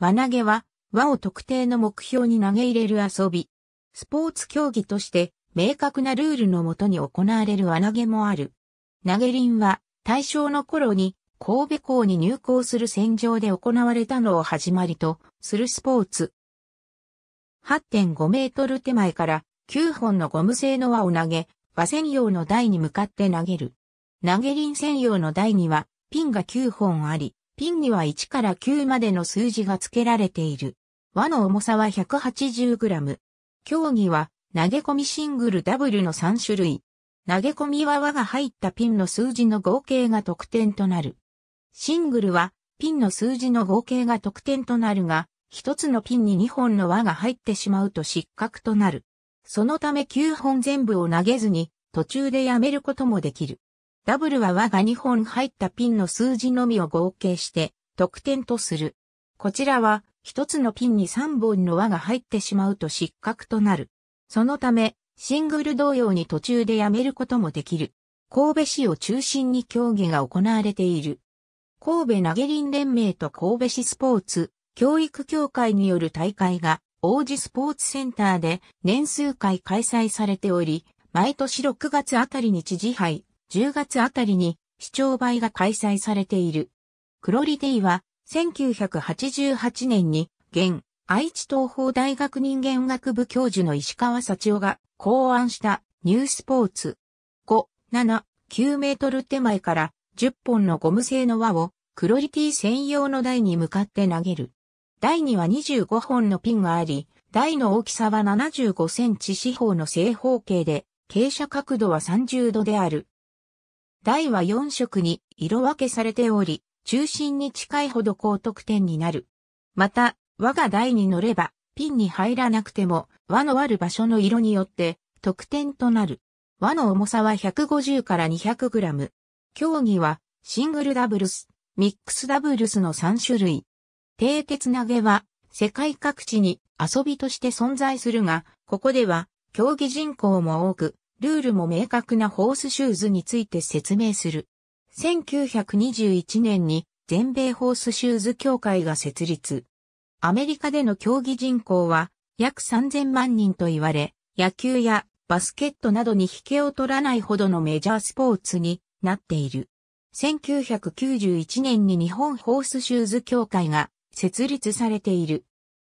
輪投げは、輪を特定の目標に投げ入れる遊び。スポーツ競技として、明確なルールのもとに行われる輪投げもある。投げ輪は、大正の頃に、神戸港に入港する戦場で行われたのを始まりとするスポーツ。8.5メートル手前から9本のゴム製の輪を投げ、輪専用の台に向かって投げる。投げ輪専用の台にはピンが9本あり、ピンには1から9までの数字が付けられている。輪の重さは 180g。競技は投げ込みシングルダブルの3種類。投げ込みは輪が入ったピンの数字の合計が得点となる。シングルはピンの数字の合計が得点となるが、一つのピンに2本の輪が入ってしまうと失格となる。そのため9本全部を投げずに途中でやめることもできる。ダブルは和が2本入ったピンの数字のみを合計して、得点とする。こちらは、一つのピンに3本の輪が入ってしまうと失格となる。そのため、シングル同様に途中でやめることもできる。神戸市を中心に競技が行われている。神戸投げ輪連盟と神戸市スポーツ、教育協会による大会が、王子スポーツセンターで年数回開催されており、毎年6月あたりに知事杯、10月あたりに視聴倍が開催されている。クロリディは1988年に現愛知東方大学人間学部教授の石川幸夫が考案したニュースポーツ5、7、9メートル手前から10本のゴム製の輪をクロリティ専用の台に向かって投げる。台には25本のピンがあり、台の大きさは75センチ四方の正方形で、傾斜角度は30度である。台は4色に色分けされており、中心に近いほど高得点になる。また、輪が台に乗れば、ピンに入らなくても、輪のある場所の色によって、得点となる。輪の重さは150から200グラム。競技は、シングルダブルス、ミックスダブルスの3種類。低鉄投げは、世界各地に遊びとして存在するが、ここでは、競技人口も多く、ルールも明確なホースシューズについて説明する。1921年に全米ホースシューズ協会が設立。アメリカでの競技人口は約3000万人と言われ、野球やバスケットなどに引けを取らないほどのメジャースポーツになっている。1991年に日本ホースシューズ協会が設立されている。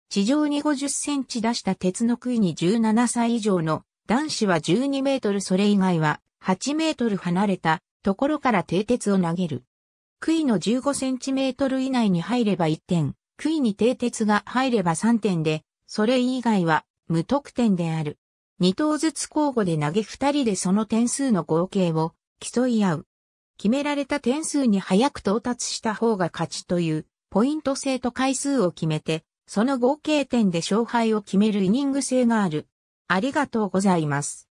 地上に50センチ出した鉄の杭に17歳以上の男子は12メートルそれ以外は8メートル離れたところから蹄鉄を投げる。杭の15センチメートル以内に入れば1点、杭に蹄鉄が入れば3点で、それ以外は無得点である。2投ずつ交互で投げ2人でその点数の合計を競い合う。決められた点数に早く到達した方が勝ちというポイント制と回数を決めて、その合計点で勝敗を決めるイニング制がある。ありがとうございます。